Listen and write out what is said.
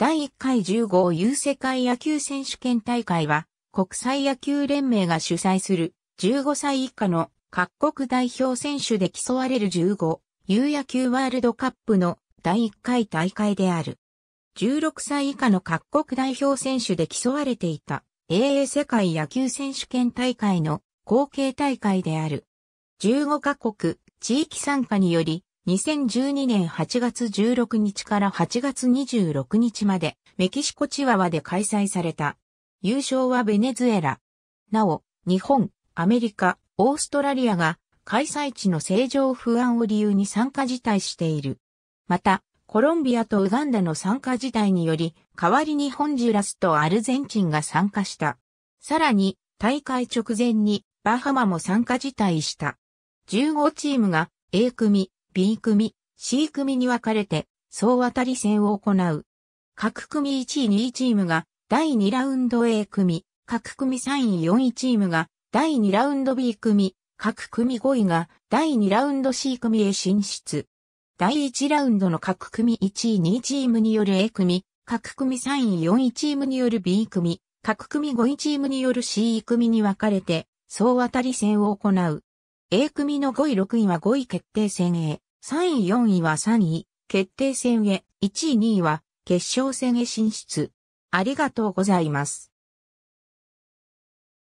第1回15ユ世界野球選手権大会は、国際野球連盟が主催する15歳以下の各国代表選手で競われる15 u 野球ワールドカップの第1回大会である。16歳以下の各国代表選手で競われていた AA 世界野球選手権大会の後継大会である。15カ国地域参加により2012年8月16日から8月26日までメキシコチワワで開催された。優勝はベネズエラ。なお、日本、アメリカ、オーストラリアが開催地の正常不安を理由に参加辞退している。また、コロンビアとウガンダの参加自体により、代わりにホンジュラスとアルゼンチンが参加した。さらに、大会直前にバハマも参加辞退した。15チームが A 組、B 組、C 組に分かれて、総当たり戦を行う。各組1位2位チームが第2ラウンド A 組、各組3位4位チームが第2ラウンド B 組、各組5位が第2ラウンド C 組へ進出。第1ラウンドの各組1位2位チームによる A 組、各組3位4位チームによる B 組、各組5位チームによる C 組に分かれて、総当たり戦を行う。A 組の5位6位は5位決定戦へ、3位4位は3位、決定戦へ、1位2位は決勝戦へ進出。ありがとうございます。